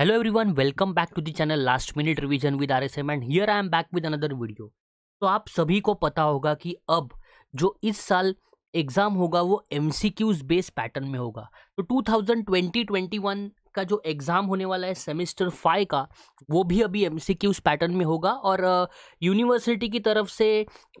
Hello everyone welcome back to the channel last minute revision with R S M and here I am back with another video तो आप सभी को पता होगा कि अब जो इस साल एग्ज़ाम होगा वो एमसीक्यूज़ बेस पैटर्न में होगा तो 2020-21 आपका जो एग्ज़ाम होने वाला है सेमेस्टर फाइव का वो भी अभी एम सी क्यूज पैटर्न में होगा और यूनिवर्सिटी की तरफ से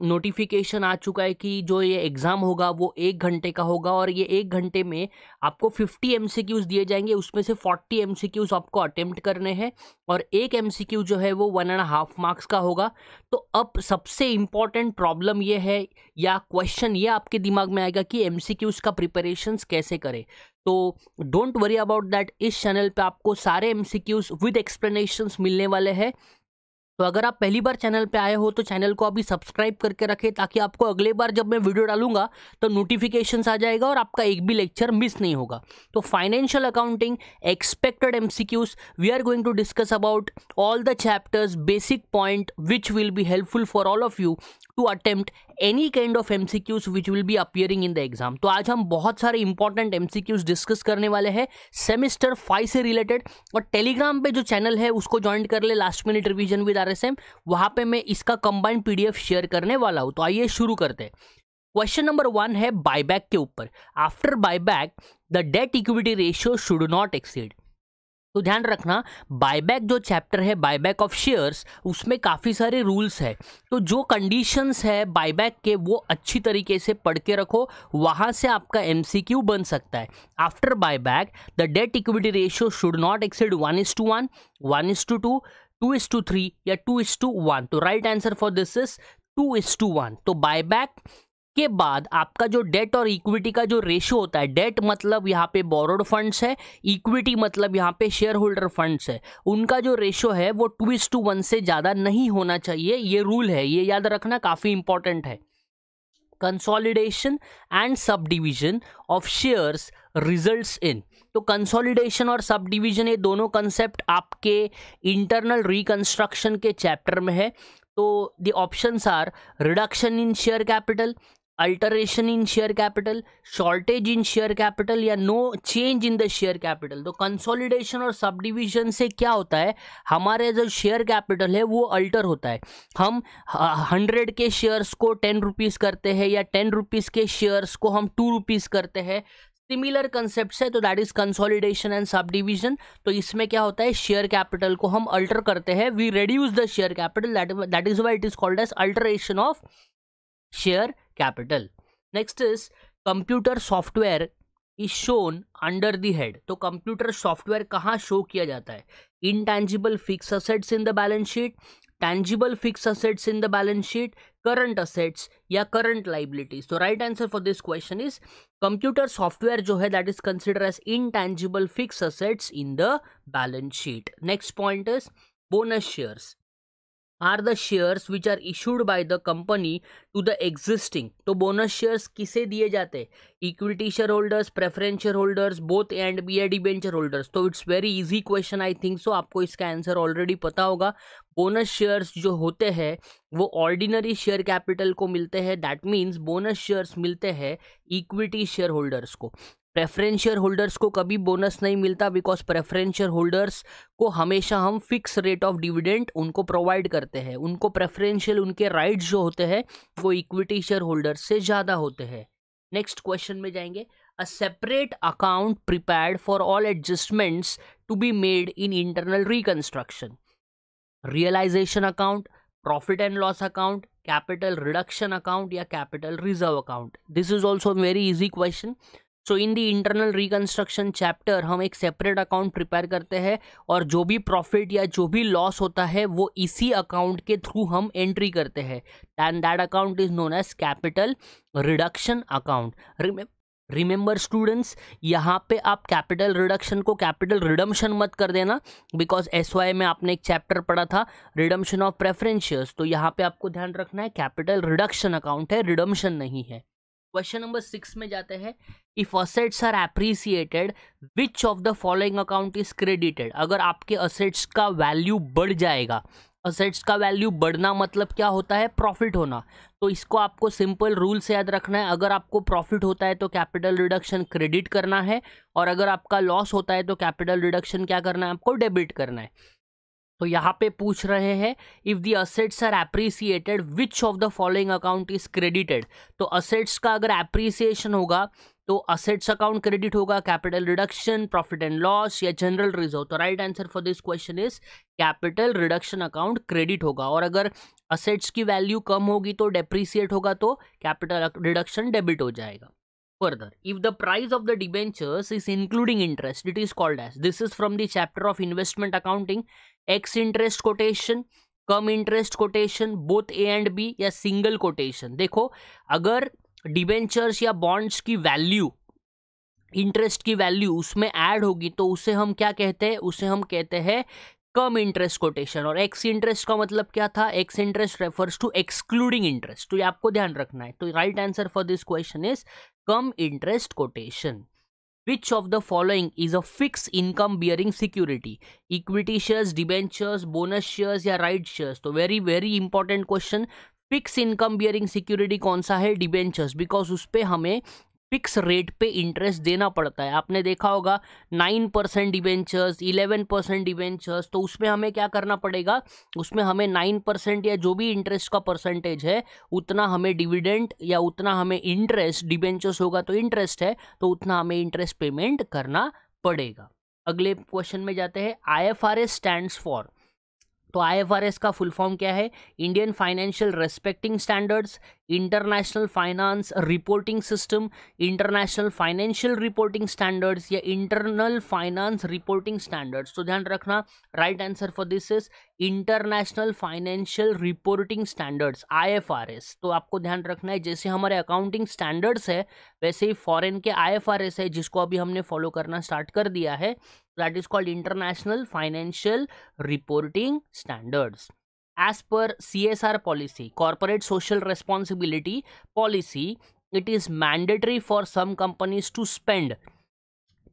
नोटिफिकेशन आ चुका है कि जो ये एग्ज़ाम होगा वो एक घंटे का होगा और ये एक घंटे में आपको फिफ्टी एम सी क्यूज़ दिए जाएंगे उसमें से फोर्टी एम सी क्यूज़ आपको अटैम्प्ट करने हैं और एक एम सी क्यू जो है वो वन एंड हाफ मार्क्स का होगा तो अब सबसे इम्पॉर्टेंट प्रॉब्लम ये है या क्वेश्चन ये आपके दिमाग में आएगा कि एम सी क्यूज़ का प्रिपरेशन कैसे करें तो डोंट वरी अबाउट दैट इस चैनल पे आपको सारे एम विद एक्सप्लेनेशंस मिलने वाले हैं तो अगर आप पहली बार चैनल पे आए हो तो चैनल को अभी सब्सक्राइब करके रखें ताकि आपको अगले बार जब मैं वीडियो डालूंगा तो नोटिफिकेशन आ जाएगा और आपका एक भी लेक्चर मिस नहीं होगा तो financial accounting expected MCQs we are going to discuss about all the chapters basic point which will be helpful for all of you to attempt any kind of MCQs which will be appearing in the exam तो आज हम बहुत सारे important MCQs discuss करने वाले हैं semester five से related और टेलीग्राम पे जो चैनल है उसको ज्वाइन कर ले last minute revision with R S M वहाँ पर मैं इसका कंबाइंड पीडीएफ शेयर करने वाला हूँ तो आइए शुरू करते हैं क्वेश्चन नंबर वन है बाईबैक के ऊपर after buyback the debt equity ratio should not exceed तो ध्यान रखना बायबैक जो चैप्टर है बायबैक ऑफ शेयर्स उसमें काफ़ी सारे रूल्स है तो जो कंडीशंस है बायबैक के वो अच्छी तरीके से पढ़ के रखो वहाँ से आपका एमसीक्यू बन सकता है after buyback the debt equity ratio should not exceed one is to one one is to two two is to three या टू इज टू वन तो right answer for this is two is to one तो buyback के बाद आपका जो date और equity का जो रेशियो होता है डेट मतलब यहाँ पे बोरोड फंड्स है इक्विटी मतलब यहाँ पे शेयर होल्डर फंड्स है उनका जो रेशियो है वो टू टू वन से ज़्यादा नहीं होना चाहिए ये रूल है ये याद रखना काफ़ी इंपॉर्टेंट है consolidation and sub division of shares result in तो कंसोलिडेशन और सब डिविजन ये दोनों कंसेप्ट आपके इंटरनल रिकंस्ट्रक्शन के चैप्टर में है तो the options are reduction in share capital alteration in share capital shortage in share capital या no change in the share capital तो कंसोलिडेशन और सब डिविजन से क्या होता है हमारे जो शेयर कैपिटल है वो अल्टर होता है हम हंड्रेड के शेयर्स को टेन रुपीज़ करते हैं या टेन रुपीज़ के शेयर्स को हम टू रुपीज़ करते हैं सिमिलर कंसेप्ट है तो that is consolidation and sub division तो इसमें क्या होता है शेयर कैपिटल को हम अल्टर करते हैं we reduce the share capital that is why it is called as alteration of share capital next is computer software is shown under the head तो कंप्यूटर सॉफ्टवेयर कहाँ शो किया जाता है intangible fixed assets in the balance sheet tangible fixed assets in the balance sheet current assets या current liabilities तो right answer for this question is computer software जो है that is consider as intangible fixed assets in the balance sheet next point is bonus shares are the shares which are issued by the company to the existing तो bonus shares किसे दिए जाते हैं equity share holders preference share holders both and B I debenture holders तो it's very easy question I think so आपको इसका answer already पता होगा बोनस शेयर्स जो होते हैं वो ऑर्डिनरी शेयर कैपिटल को मिलते हैं दैट मीन्स बोनस शेयर्स मिलते हैं इक्विटी शेयर होल्डर्स को प्रेफरेंस शेयर होल्डर्स को कभी बोनस नहीं मिलता बिकॉज प्रेफरेंस शेयर होल्डर्स को हमेशा हम फिक्स रेट ऑफ डिविडेंड उनको प्रोवाइड करते हैं उनको प्रेफरेंशियल उनके राइट्स जो होते हैं वो इक्विटी शेयर होल्डर्स से ज़्यादा होते हैं नेक्स्ट क्वेश्चन में जाएंगे a separate account prepared for all adjustments to be made in internal reconstruction realisation account profit and loss account capital reduction account या capital reserve account this is also very easy question so in the internal reconstruction chapter हम एक separate account prepare करते हैं और जो भी profit या जो भी लॉस होता है वो इसी अकाउंट के थ्रू हम एंट्री करते हैं and that account is known as capital reduction account remember students यहाँ पे आप कैपिटल रिडक्शन को कैपिटल रिडम्शन मत कर देना बिकॉज एस में आपने एक चैप्टर पढ़ा था रिडम्शन ऑफ प्रेफरेंशियस तो यहाँ पे आपको ध्यान रखना है कैपिटल रिडक्शन अकाउंट है रिडम्शन नहीं है क्वेश्चन नंबर सिक्स में जाते हैं if assets are appreciated which of the following account is credited अगर आपके असेट्स का वैल्यू बढ़ जाएगा असेट्स का वैल्यू बढ़ना मतलब क्या होता है प्रॉफिट होना तो इसको आपको सिंपल रूल से याद रखना है अगर आपको प्रॉफिट होता है तो कैपिटल रिडक्शन क्रेडिट करना है और अगर आपका लॉस होता है तो कैपिटल रिडक्शन क्या करना है आपको डेबिट करना है तो यहाँ पे पूछ रहे हैं if the assets are appreciated which of the following account is credited तो असेट्स का अगर एप्रिसिएशन होगा तो असेट्स अकाउंट क्रेडिट होगा capital reduction profit and loss या जनरल रिजर्व तो right answer for this question is capital reduction account credit होगा और अगर असेट्स की वैल्यू कम होगी तो डेप्रिसिएट होगा तो कैपिटल रिडक्शन डेबिट हो जाएगा further if the price of the debentures is including interest it is called as this is from the chapter of investment accounting ex interest quotation cum interest quotation both A and B या single quotation देखो अगर debentures या bonds की value interest की value उसमें add होगी तो उसे हम क्या कहते हैं उसे हम कहते हैं कम इंटरेस्ट कोटेशन और एक्स इंटरेस्ट का मतलब क्या था ex interest refers to excluding interest तो ये आपको ध्यान रखना है तो right answer for this question is cum interest quotation Which of the following is a fixed income bearing security? Equity shares, debentures, bonus shares या राइट shares? तो very very important question. Fix income bearing security कौन सा है debentures because उस पर हमें fix rate पे interest देना पड़ता है आपने देखा होगा nine percent debentures eleven percent debentures तो उसमें हमें क्या करना पड़ेगा उसमें हमें नाइन परसेंट या जो भी इंटरेस्ट का परसेंटेज है उतना हमें डिविडेंट या उतना हमें इंटरेस्ट डिवेंचर्स होगा तो इंटरेस्ट है तो उतना हमें इंटरेस्ट पेमेंट करना पड़ेगा अगले क्वेश्चन में जाते हैं I F R S stand for तो एस का फुल फॉर्म क्या है Indian financial respecting standards international finance reporting system international financial reporting standards या इंटरनल फाइनेंस रिपोर्टिंग स्टैंडर्ड्स तो ध्यान रखना right answer for this is international financial reporting standards I F R S तो आपको ध्यान रखना है जैसे हमारे अकाउंटिंग स्टैंडर्ड्स है वैसे ही फॉरेन के आई एफ आर एस है जिसको अभी हमने फॉलो करना स्टार्ट कर दिया है that is called international financial reporting standards as per csr policy corporate social responsibility policy it is mandatory for some companies to spend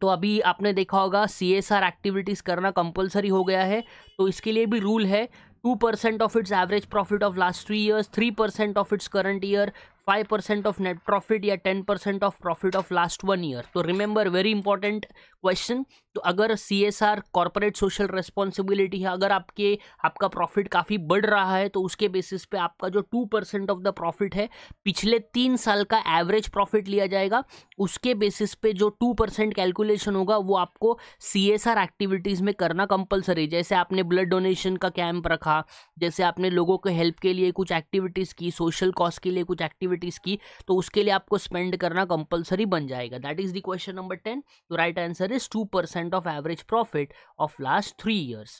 तो अभी आपने देखा होगा सी एस आर एक्टिविटीज़ करना कंपलसरी हो गया है तो इसके लिए भी रूल है two percent of its average profit of last three years three percent of its current year five percent of net profit या ten percent of profit of last one year तो रिमेंबर वेरी इंपॉर्टेंट क्वेश्चन तो अगर C S R corporate social responsibility है अगर आपके आपका profit काफ़ी बढ़ रहा है तो उसके बेसिस पे आपका जो two percent of the profit है पिछले तीन साल का एवरेज प्रॉफिट लिया जाएगा उसके बेसिस पे जो टू परसेंट कैलकुलेशन होगा वो आपको सी एस आर एक्टिविटीज़ में करना कंपलसरी जैसे आपने ब्लड डोनेशन का कैंप रखा जैसे आपने लोगों को हेल्प के लिए कुछ एक्टिविटीज़ की सोशल कॉज के लिए कुछ एक्टिविटीज़ की तो उसके लिए आपको स्पेंड करना कंपलसरी बन जाएगा that is the question number ten तो right answer is 2% of average profit of last 3 years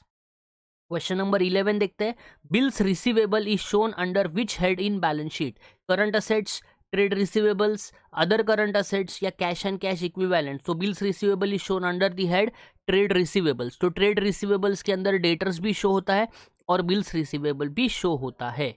question number 11 देखते हैं bills receivable is shown under which head in balance sheet current assets trade receivables other current assets या cash and cash equivalent so bills receivable is shown under the head trade receivables तो trade receivables के अंदर debtors भी show होता है और bills receivable भी show होता है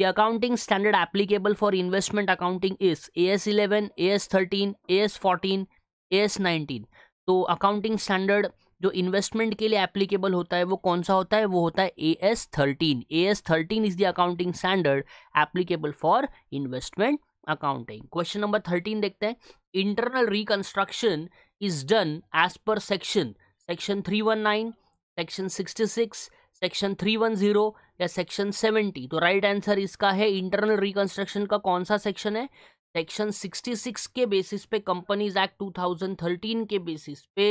the accounting standard applicable for investment accounting is A S eleven A S thirteen A S fourteen A S nineteen तो अकाउंटिंग स्टैंडर्ड जो इन्वेस्टमेंट के लिए एप्लीकेबल होता है वो कौन सा होता है वो होता है A S thirteen A S thirteen is the accounting standard applicable for investment accounting question number thirteen देखते हैं internal reconstruction is done as per section section three one nine section sixty six section three one zero या section seventy तो right right answer इसका है internal reconstruction का कौन सा section है सेक्शन 66 के बेसिस पे कंपनीज एक्ट 2013 के बेसिस पे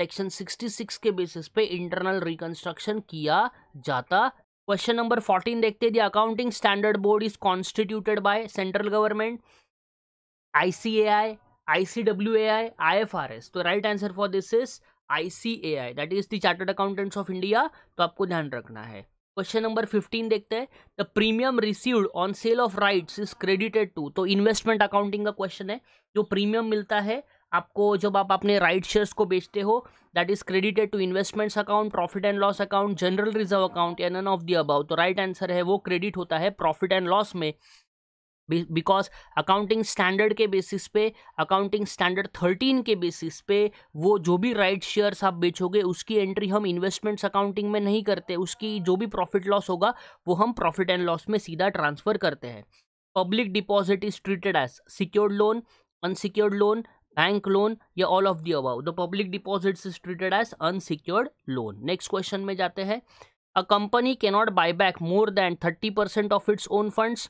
सेक्शन 66 के बेसिस पे इंटरनल रिकंस्ट्रक्शन किया जाता क्वेश्चन नंबर 14 देखते हैं accounting standard board is constituted by central government ICAI ICWAI IFRS तो right answer for this is ICAI that is the chartered accountants of India तो आपको ध्यान रखना है क्वेश्चन नंबर फिफ्टीन देखते हैं the premium received on sale of rights is credited to तो investment accounting का क्वेश्चन है जो प्रीमियम मिलता है आपको जब आप अपने राइट शेयर्स को बेचते हो that is credited to investments account profit and loss account general reserve account या नन ऑफ दी अबाउ तो राइट right आंसर है वो क्रेडिट होता है प्रॉफिट एंड लॉस में बिकॉज अकाउंटिंग स्टैंडर्ड के बेसिस पे अकाउंटिंग स्टैंडर्ड थर्टीन के बेसिस पे वो जो भी राइट शेयर्स आप बेचोगे उसकी एंट्री हम इन्वेस्टमेंट्स अकाउंटिंग में नहीं करते उसकी जो भी प्रॉफिट लॉस होगा वो हम प्रॉफिट एंड लॉस में सीधा ट्रांसफ़र करते हैं public deposit is treated as secured loan unsecured loan bank loan या all of the above the public deposits is treated as unsecured loan next question में जाते हैं कंपनी के not buy back more than 30% of its own funds,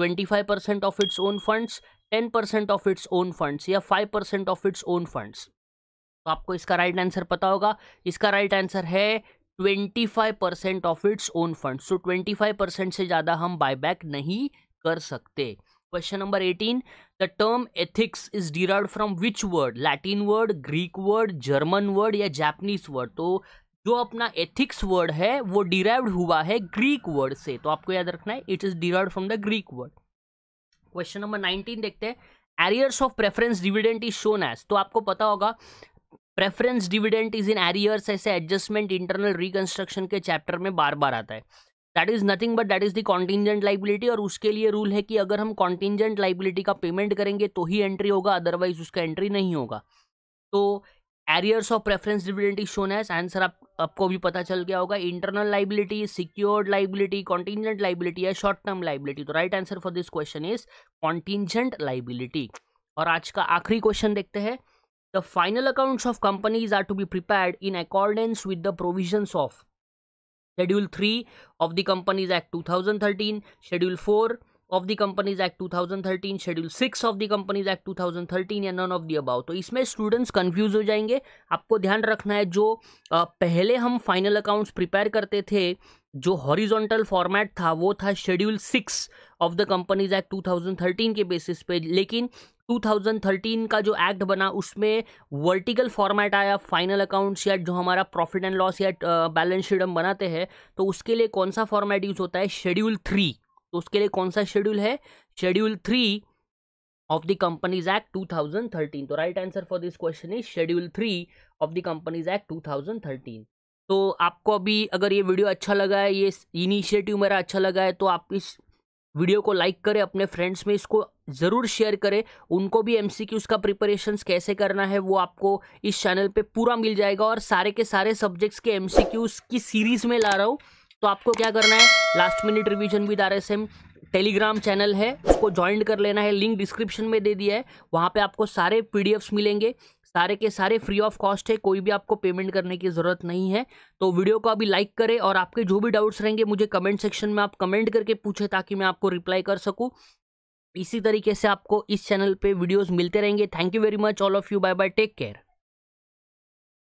25% of its own funds, 10% of its own funds या 5% of its own funds तो आपको इसका right right answer पता होगा इसका राइट right आंसर है 25% of its own fund so 25% से ज़्यादा हम बैक नहीं कर सकते question number 18 the term ethics is derive from which word Latin word Greek word German word या जैपनीज वर्ड तो जो अपना एथिक्स वर्ड है वो डिराइव्ड हुआ है ग्रीक वर्ड से तो आपको याद रखना है it is derive from the Greek word question number nineteen देखते हैं arrears of preference dividend is shown as तो आपको पता होगा preference dividend is in arrears ऐसे एडजस्टमेंट इंटरनल रिकंस्ट्रक्शन के चैप्टर में बार बार आता है that is nothing but that is the contingent liability और उसके लिए रूल है कि अगर हम कॉन्टिजेंट लाइबिलिटी का पेमेंट करेंगे तो ही एंट्री होगा अदरवाइज उसका एंट्री नहीं होगा तो arrears of preference dividend is shown as answer आप आपको भी पता चल गया होगा internal liability secured liability contingent liability या शॉर्ट टर्म लाइबिलिटी तो right answer for this question is contingent liability और आज का आखिरी क्वेश्चन देखते हैं the final accounts of companies are to be prepared in accordance with the provisions of schedule three of the companies act two thousand thirteen schedule four of the companies act 2013 schedule six of the companies act 2013 या none of the above तो इसमें students confuse हो जाएंगे आपको ध्यान रखना है जो पहले हम फाइनल अकाउंट्स प्रिपेयर करते थे जो हॉरिजॉन्टल फॉर्मेट था वो था schedule six of the companies act 2013 के बेसिस पे लेकिन 2013 का जो एक्ट बना उसमें वर्टिकल फॉर्मेट आया फाइनल अकाउंट्स या जो हमारा प्रॉफिट एंड लॉस या बैलेंस शीट हम बनाते हैं तो उसके लिए कौन सा फॉर्मेट यूज़ होता है शेड्यूल थ्री तो उसके लिए कौन सा शेड्यूल है schedule three of the companies act two thousand thirteen तो right answer for this question is schedule three of the companies act two thousand thirteen तो आपको अभी अगर ये वीडियो अच्छा लगा है ये इनिशिएटिव मेरा अच्छा लगा है तो आप इस वीडियो को लाइक करें अपने फ्रेंड्स में इसको ज़रूर शेयर करें उनको भी एम सी क्यूज़ का प्रिपरेशन कैसे करना है वो आपको इस चैनल पे पूरा मिल जाएगा और सारे के सारे सब्जेक्ट्स के एम सी क्यूज़ की सीरीज़ में ला रहा हूँ तो आपको क्या करना है last minute revision with our Telegram channel है उसको ज्वाइन कर लेना है लिंक डिस्क्रिप्शन में दे दिया है वहाँ पे आपको सारे पी मिलेंगे सारे के सारे फ्री ऑफ कॉस्ट है कोई भी आपको पेमेंट करने की ज़रूरत नहीं है तो वीडियो को अभी लाइक करें और आपके जो भी डाउट्स रहेंगे मुझे कमेंट सेक्शन में आप कमेंट करके पूछें ताकि मैं आपको रिप्लाई कर सकूँ इसी तरीके से आपको इस चैनल पे वीडियोस मिलते रहेंगे thank you very much all of you bye bye take care